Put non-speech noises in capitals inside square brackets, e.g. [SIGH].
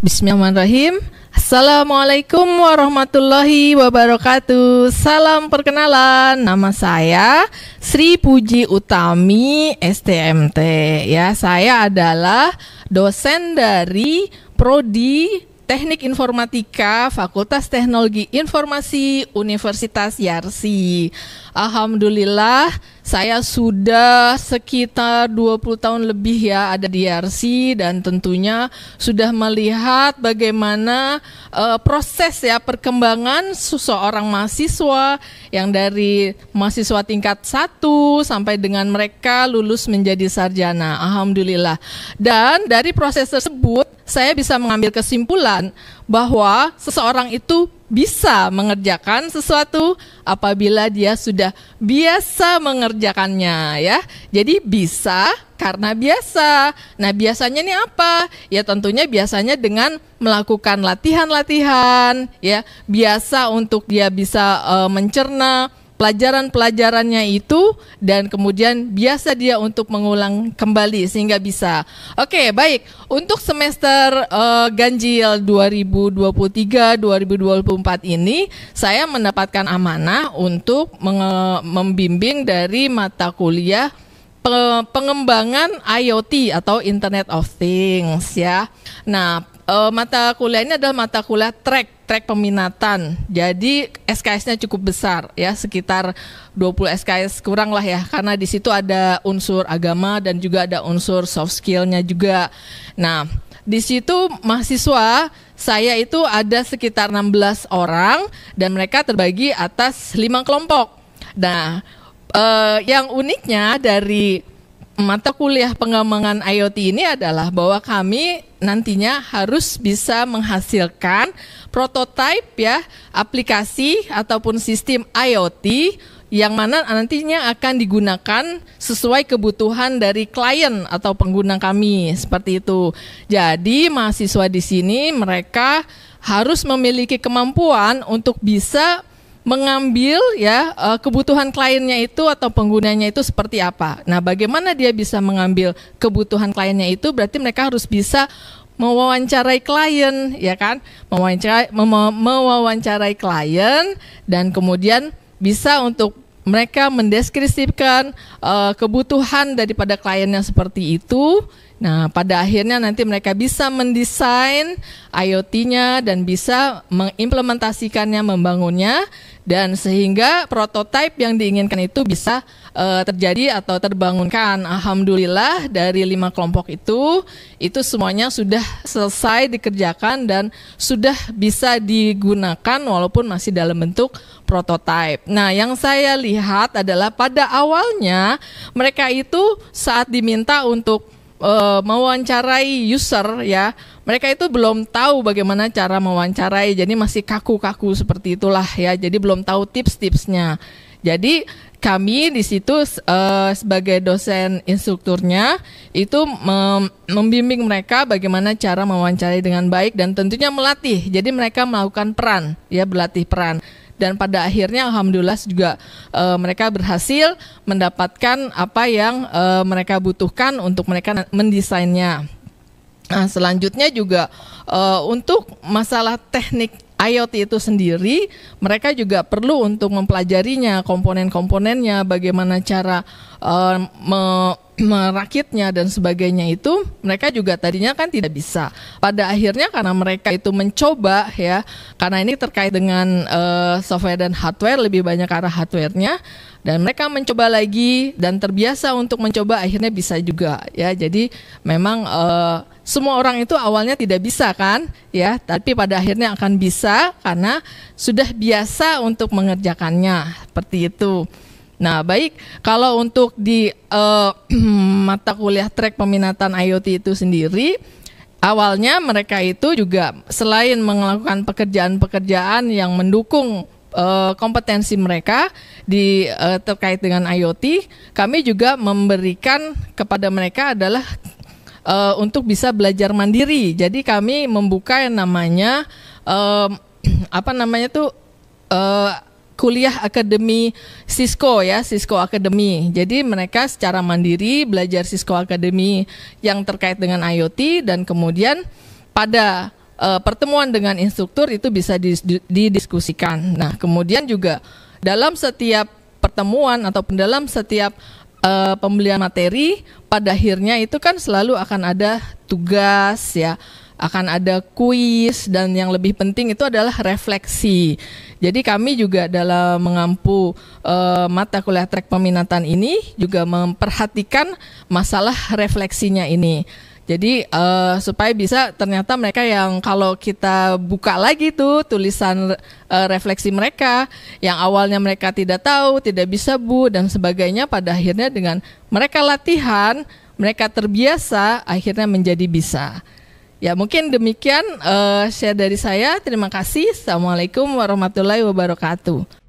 Bismillahirrahmanirrahim. Assalamualaikum warahmatullahi wabarakatuh. Salam perkenalan, nama saya Sri Puji Utami STMT. Ya, saya adalah dosen dari prodi Teknik Informatika Fakultas Teknologi Informasi Universitas Yarsi. Alhamdulillah saya sudah sekitar 20 tahun lebih ya ada di RC dan tentunya sudah melihat bagaimana uh, proses ya perkembangan seseorang mahasiswa yang dari mahasiswa tingkat 1 sampai dengan mereka lulus menjadi sarjana. Alhamdulillah. Dan dari proses tersebut saya bisa mengambil kesimpulan bahwa seseorang itu bisa mengerjakan sesuatu apabila dia sudah biasa mengerjakannya ya. Jadi bisa karena biasa. Nah, biasanya ini apa? Ya tentunya biasanya dengan melakukan latihan-latihan ya, biasa untuk dia bisa uh, mencerna pelajaran-pelajarannya itu dan kemudian biasa dia untuk mengulang kembali sehingga bisa. Oke, okay, baik. Untuk semester uh, ganjil 2023 2024 ini saya mendapatkan amanah untuk membimbing dari mata kuliah pengembangan IoT atau Internet of Things ya. Nah, uh, mata kuliah ini adalah mata kuliah track track peminatan. Jadi SKS-nya cukup besar ya, sekitar 20 SKS kurang lah ya, karena di situ ada unsur agama dan juga ada unsur soft skill-nya juga. Nah, di situ mahasiswa saya itu ada sekitar 16 orang dan mereka terbagi atas lima kelompok. Nah, eh, yang uniknya dari mata kuliah pengembangan IoT ini adalah bahwa kami nantinya harus bisa menghasilkan prototipe ya aplikasi ataupun sistem IoT yang mana nantinya akan digunakan sesuai kebutuhan dari klien atau pengguna kami seperti itu. Jadi mahasiswa di sini mereka harus memiliki kemampuan untuk bisa mengambil ya eh, kebutuhan kliennya itu atau penggunanya itu seperti apa. Nah, bagaimana dia bisa mengambil kebutuhan kliennya itu berarti mereka harus bisa mewawancarai klien, ya kan? Mewawancarai mewawancarai klien dan kemudian bisa untuk mereka mendeskripsikan uh, kebutuhan daripada kliennya seperti itu. Nah, pada akhirnya nanti mereka bisa mendesain IoT-nya dan bisa mengimplementasikannya, membangunnya dan sehingga prototipe yang diinginkan itu bisa uh, terjadi atau terbangunkan. Alhamdulillah dari lima kelompok itu itu semuanya sudah selesai dikerjakan dan sudah bisa digunakan walaupun masih dalam bentuk prototipe. Nah, yang saya lihat adalah pada awalnya mereka itu saat diminta untuk uh, mewawancarai user ya mereka itu belum tahu bagaimana cara mewawancarai jadi masih kaku-kaku seperti itulah ya jadi belum tahu tips-tipsnya jadi kami di situ uh, sebagai dosen instrukturnya itu mem membimbing mereka bagaimana cara mewawancarai dengan baik dan tentunya melatih. Jadi mereka melakukan peran, ya berlatih peran. Dan pada akhirnya alhamdulillah juga e, mereka berhasil mendapatkan apa yang e, mereka butuhkan untuk mereka mendesainnya. Nah, selanjutnya juga uh, untuk masalah teknik IoT itu sendiri, mereka juga perlu untuk mempelajarinya, komponen-komponennya, bagaimana cara uh, me merakitnya dan sebagainya itu mereka juga tadinya kan tidak bisa. Pada akhirnya karena mereka itu mencoba ya, karena ini terkait dengan uh, software dan hardware lebih banyak arah hardwarenya, dan mereka mencoba lagi dan terbiasa untuk mencoba akhirnya bisa juga ya jadi memang uh, semua orang itu awalnya tidak bisa kan ya tapi pada akhirnya akan bisa karena sudah biasa untuk mengerjakannya seperti itu nah baik kalau untuk di uh, [CLEARS THROAT] mata kuliah track peminatan IoT itu sendiri awalnya mereka itu juga selain melakukan pekerjaan-pekerjaan yang mendukung uh, kompetensi mereka di uh, terkait dengan IoT, kami juga memberikan kepada mereka adalah uh, untuk bisa belajar mandiri. Jadi kami membuka yang namanya uh, [CLEARS THROAT] apa namanya tuh uh, kuliah akademi Cisco ya, Cisco Academy. Jadi mereka secara mandiri belajar Cisco Academy yang terkait dengan IoT dan kemudian pada uh, pertemuan dengan instruktur itu bisa didiskusikan. Nah, kemudian juga dalam setiap pertemuan atau dalam setiap uh, pembelian materi, pada akhirnya itu kan selalu akan ada tugas ya, akan ada kuis dan yang lebih penting itu adalah refleksi. Jadi kami juga dalam mengampu uh, mata kuliah trek peminatan ini juga memperhatikan masalah refleksinya ini. Jadi uh, supaya bisa ternyata mereka yang kalau kita buka lagi tuh tulisan uh, refleksi mereka yang awalnya mereka tidak tahu, tidak bisa bu dan sebagainya pada akhirnya dengan mereka latihan, mereka terbiasa akhirnya menjadi bisa. Ya mungkin demikian uh, share dari saya. Terima kasih. Assalamualaikum warahmatullahi wabarakatuh.